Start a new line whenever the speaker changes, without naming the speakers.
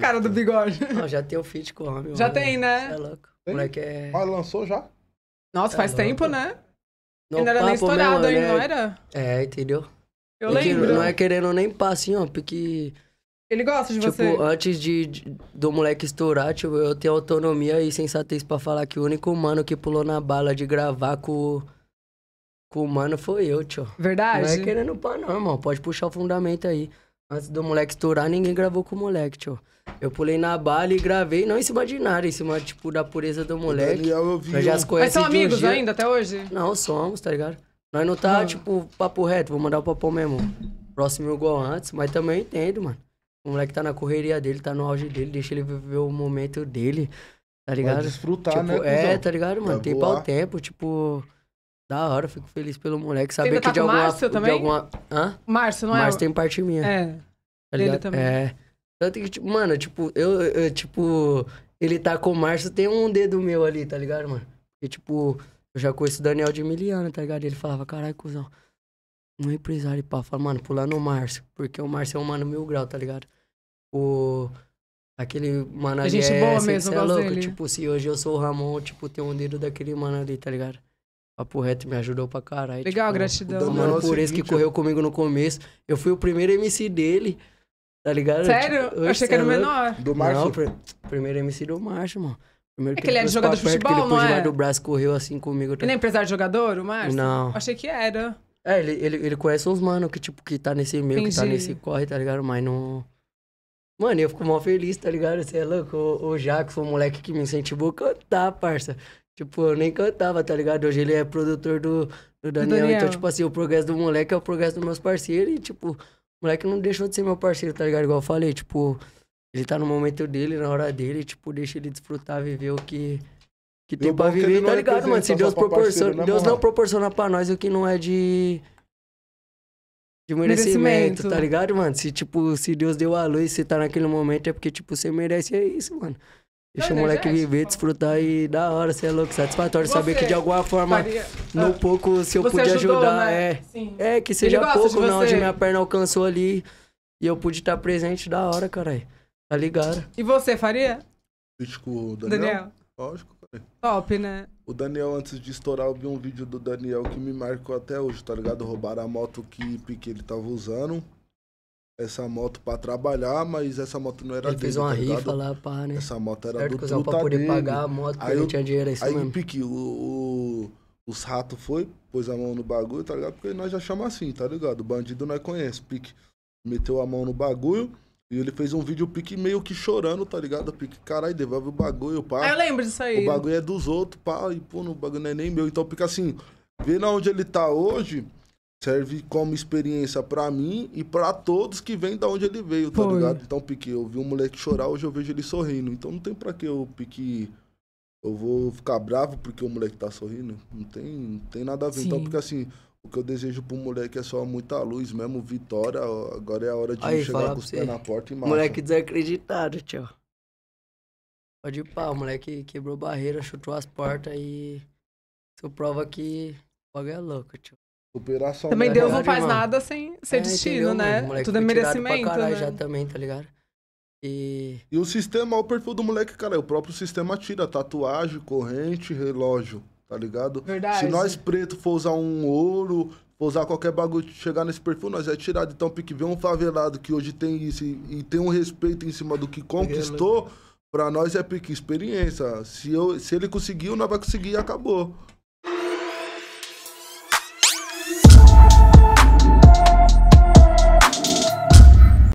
Cara do bigode. Não, já tem o feat com o homem. Já tem, né? Você é louco. O moleque é... Mas ah, lançou já? Nossa, é faz louco. tempo, né?
No ainda era nem estourado, aí, ainda, não né? era?
É, entendeu? Eu e lembro. Não é querendo nem passar, assim, ó, porque... Ele gosta de tipo, você. Tipo, antes de, de, do moleque estourar, tipo, eu tenho autonomia e sensatez pra falar que o único mano que pulou na bala de gravar com, com o mano foi eu, tio. Verdade? Não é querendo pá, não, irmão. Pode puxar o fundamento aí. Antes do moleque estourar, ninguém gravou com o moleque, tio. Eu pulei na bala e gravei, não em cima de nada, em cima, tipo, da pureza do moleque. Daniel, eu vi. Eu já Mas são amigos um ainda, até hoje? Não, somos, tá ligado? Nós não tá, não. tipo, papo reto, vou mandar o papo mesmo. Próximo igual antes, mas também entendo, mano. O moleque tá na correria dele, tá no auge dele, deixa ele viver o momento dele, tá ligado? Vai desfrutar, tipo, né? É, tá ligado, mano? tem pau tempo, tipo... Da hora, fico feliz pelo moleque. Saber que tá de, alguma, Márcio de alguma. Hã? Márcio, não é? Márcio tem parte minha. É.
Tá ligado? também. É.
Tanto que, tipo, mano, tipo, eu, eu, tipo, ele tá com o Márcio, tem um dedo meu ali, tá ligado, mano? Porque, tipo, eu já conheço o Daniel de Miliano, tá ligado? Ele falava, caralho, cuzão, um empresário, pá. Fala, mano, pular no Márcio, porque o Márcio é um mano mil grau, tá ligado? O. Aquele mano é ali. A gente é, boa assim, mesmo, é louco. Dele. Tipo, se hoje eu sou o Ramon, tipo, tem um dedo daquele mano ali, tá ligado? Papo reto me ajudou pra caralho. Legal, tipo, gratidão. O mano, por esse que correu comigo no começo. Eu fui o primeiro MC dele. Tá ligado? Tipo, Sério? Tipo, eu achei que era o é menor. Do Márcio? Não, pr primeiro MC do Márcio, mano. Primeiro é que ele é era jogador de é futebol, que ele não é? do braço correu assim comigo. Tá... Ele nem empresário de jogador, o Márcio? Não. achei que era. É, ele, ele, ele conhece uns mano que, tipo, que tá nesse meio, Entendi. que tá nesse corre, tá ligado? Mas não... Mano, eu fico mal feliz, tá ligado? Você é louco? O, o Jackson, o moleque que me incentivou a cantar, tá, parça. Tipo, eu nem cantava, tá ligado? Hoje ele é produtor do, do Daniel, Daniel, Então, tipo assim, o progresso do moleque é o progresso dos meus parceiros. E, tipo, o moleque não deixou de ser meu parceiro, tá ligado? Igual eu falei, tipo, ele tá no momento dele, na hora dele, e, tipo, deixa ele desfrutar, viver o que, que tem pra é viver, tá é ligado, mano? Se Deus proporciona. Deus não proporciona pra nós o que não é de. De merecimento, tá merecimento, tá ligado, mano? Se, tipo, se Deus deu a luz e você tá naquele momento, é porque, tipo, você merece, é isso, mano. Deixa o moleque viver, desfrutar e da hora, você é louco, satisfatório. Você saber que de alguma forma, faria... no pouco, se eu pude ajudar, né? é. Sim. É, que seja pouco, não, onde minha perna alcançou ali e eu pude estar presente, da hora, caralho. Tá ligado?
E você, faria? Vídeo o Daniel? Daniel. Lógico, cara.
Top, né?
O Daniel, antes de estourar, eu vi um vídeo do Daniel que me marcou até hoje, tá ligado? Roubaram a moto que Pique ele tava usando essa moto para trabalhar, mas essa moto não era ele dele. fez uma tá rifa lá, pá, né? Essa moto era certo, do truta pra poder dele. pagar a moto, porque aí não tinha dinheiro, é aí mesmo. Aí pique, o, o, os ratos foi, pôs a mão no bagulho, tá ligado? Porque nós já chamamos assim, tá ligado? O bandido nós conhece, pique. Meteu a mão no bagulho, e ele fez um vídeo pique meio que chorando, tá ligado? Pique, caralho, devolve o bagulho, pá. Ah, eu lembro disso aí. O bagulho é dos outros, pá. E, pô, o bagulho não é nem meu. Então, pica assim, vendo onde ele tá hoje, serve como experiência para mim e para todos que vêm da onde ele veio, tá Foi. ligado? Então, Pique, eu vi um moleque chorar, hoje eu vejo ele sorrindo. Então não tem para que eu, Pique, eu vou ficar bravo porque o moleque tá sorrindo. Não tem, não tem nada a ver. Então, Sim. Então, porque assim, o que eu desejo pro moleque é só muita luz mesmo, vitória. Agora é a hora de Aí, chegar com os pés na porta e marcha. Moleque
desacreditado, tio. Pode ir pá, o moleque quebrou barreira, chutou as portas e... Isso prova que o bagulho é louco, tio.
Também Deus não faz nada sem ser é, destino, entendeu, né? Tudo é merecimento. Pra né? já também, tá ligado? E... e o sistema, o perfil do moleque, cara, é o próprio sistema tira tatuagem, corrente, relógio, tá ligado? Verdade. Se nós preto for usar um ouro, for usar qualquer bagulho, chegar nesse perfil, nós é tirado. Então, pique, vê um favelado que hoje tem isso e, e tem um respeito em cima do que conquistou, pra nós é pique experiência. Se, eu, se ele conseguiu, nós vai conseguir e acabou.